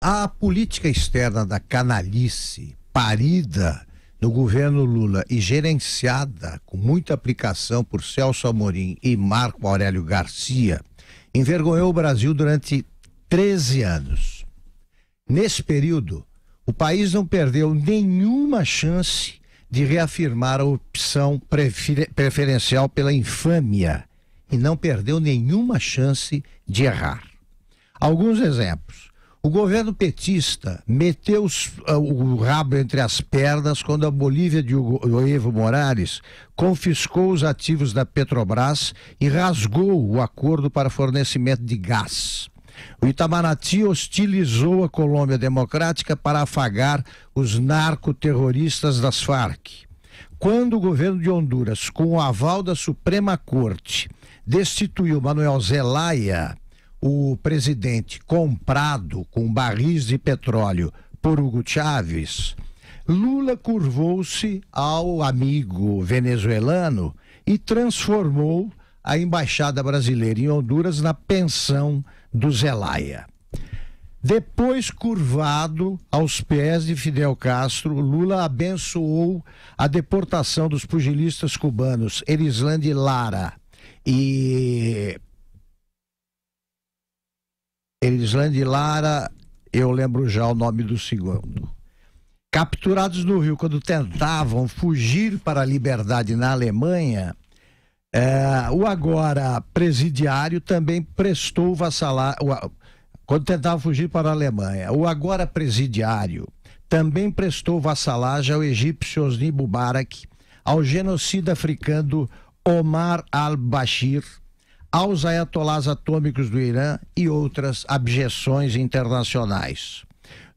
A política externa da canalice, parida no governo Lula e gerenciada com muita aplicação por Celso Amorim e Marco Aurélio Garcia, envergonhou o Brasil durante 13 anos. Nesse período, o país não perdeu nenhuma chance de reafirmar a opção prefer preferencial pela infâmia e não perdeu nenhuma chance de errar. Alguns exemplos o governo petista meteu os, uh, o rabo entre as pernas quando a Bolívia de Hugo, Evo Morales confiscou os ativos da Petrobras e rasgou o acordo para fornecimento de gás. O Itamaraty hostilizou a Colômbia Democrática para afagar os narcoterroristas das Farc. Quando o governo de Honduras, com o aval da Suprema Corte, destituiu Manuel Zelaya o presidente comprado com barris de petróleo por Hugo Chávez, Lula curvou-se ao amigo venezuelano e transformou a embaixada brasileira em Honduras na pensão do Zelaya. Depois, curvado aos pés de Fidel Castro, Lula abençoou a deportação dos pugilistas cubanos Erisland Lara e Elislande Lara, eu lembro já o nome do segundo. Capturados no Rio, quando tentavam fugir para a liberdade na Alemanha, é, o agora presidiário também prestou vassalar. O, quando tentava fugir para a Alemanha, o agora presidiário também prestou vassalagem ao egípcio Osni Mubarak, ao genocida africano Omar al-Bashir aos ayatolás atômicos do Irã e outras abjeções internacionais.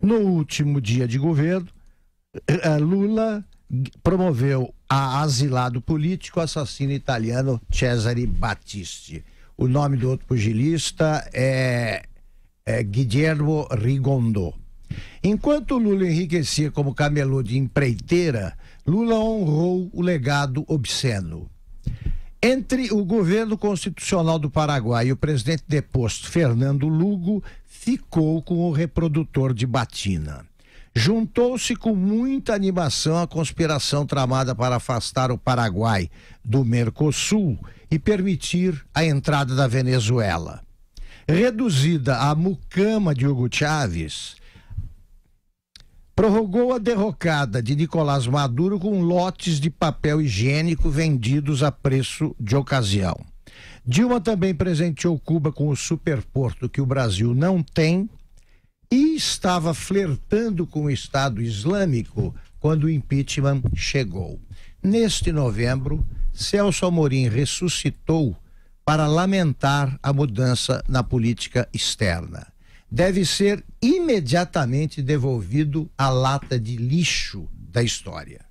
No último dia de governo, eh, Lula promoveu a asilado político assassino italiano Cesare Battisti. O nome do outro pugilista é, é Guillermo Rigondo. Enquanto Lula enriquecia como camelô de empreiteira, Lula honrou o legado obsceno. Entre o governo constitucional do Paraguai e o presidente deposto Fernando Lugo, ficou com o reprodutor de batina. Juntou-se com muita animação a conspiração tramada para afastar o Paraguai do Mercosul e permitir a entrada da Venezuela. Reduzida à mucama de Hugo Chávez, prorrogou a derrocada de Nicolás Maduro com lotes de papel higiênico vendidos a preço de ocasião. Dilma também presenteou Cuba com o superporto que o Brasil não tem e estava flertando com o Estado Islâmico quando o impeachment chegou. Neste novembro, Celso Amorim ressuscitou para lamentar a mudança na política externa deve ser imediatamente devolvido à lata de lixo da história.